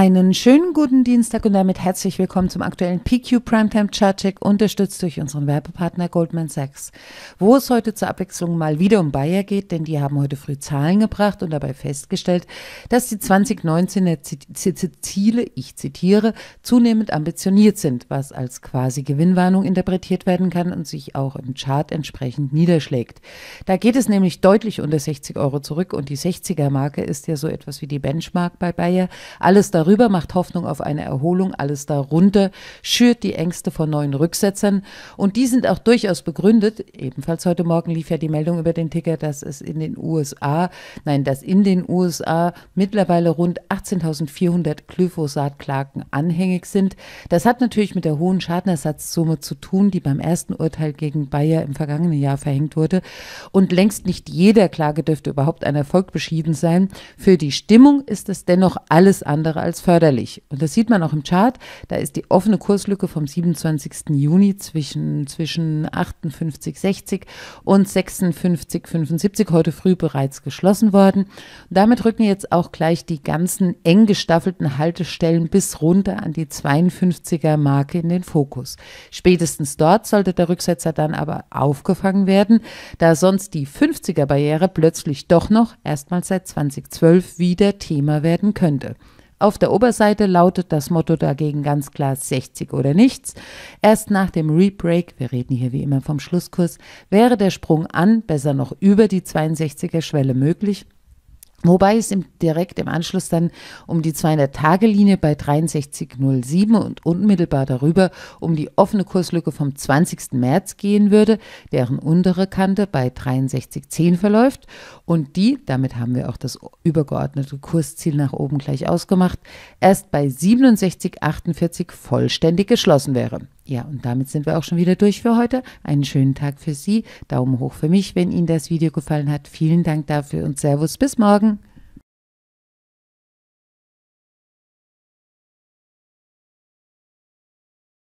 Einen schönen guten Dienstag und damit herzlich willkommen zum aktuellen PQ Primetime Chart-Check, unterstützt durch unseren Werbepartner Goldman Sachs. Wo es heute zur Abwechslung mal wieder um Bayer geht, denn die haben heute früh Zahlen gebracht und dabei festgestellt, dass die 2019er Ziele, ich zitiere, zunehmend ambitioniert sind, was als quasi Gewinnwarnung interpretiert werden kann und sich auch im Chart entsprechend niederschlägt. Da geht es nämlich deutlich unter 60 Euro zurück und die 60er Marke ist ja so etwas wie die Benchmark bei Bayer. Alles darüber darüber macht Hoffnung auf eine Erholung, alles darunter schürt die Ängste vor neuen Rücksetzern und die sind auch durchaus begründet. Ebenfalls heute Morgen lief ja die Meldung über den Ticker, dass es in den USA, nein, dass in den USA mittlerweile rund 18.400 Glyphosat-Klagen anhängig sind. Das hat natürlich mit der hohen Schadenersatzsumme zu tun, die beim ersten Urteil gegen Bayer im vergangenen Jahr verhängt wurde. Und längst nicht jeder Klage dürfte überhaupt ein Erfolg beschieden sein. Für die Stimmung ist es dennoch alles andere als als förderlich. Und das sieht man auch im Chart. Da ist die offene Kurslücke vom 27. Juni zwischen, zwischen 58,60 und 56,75 heute früh bereits geschlossen worden. Und damit rücken jetzt auch gleich die ganzen eng gestaffelten Haltestellen bis runter an die 52er Marke in den Fokus. Spätestens dort sollte der Rücksetzer dann aber aufgefangen werden, da sonst die 50er Barriere plötzlich doch noch erstmals seit 2012 wieder Thema werden könnte. Auf der Oberseite lautet das Motto dagegen ganz klar 60 oder nichts. Erst nach dem Rebreak, wir reden hier wie immer vom Schlusskurs, wäre der Sprung an, besser noch über die 62er Schwelle möglich. Wobei es im, direkt im Anschluss dann um die 200-Tage-Linie bei 63,07 und unmittelbar darüber um die offene Kurslücke vom 20. März gehen würde, deren untere Kante bei 63,10 verläuft und die, damit haben wir auch das übergeordnete Kursziel nach oben gleich ausgemacht, erst bei 67,48 vollständig geschlossen wäre. Ja, und damit sind wir auch schon wieder durch für heute. Einen schönen Tag für Sie. Daumen hoch für mich, wenn Ihnen das Video gefallen hat. Vielen Dank dafür und Servus. Bis morgen.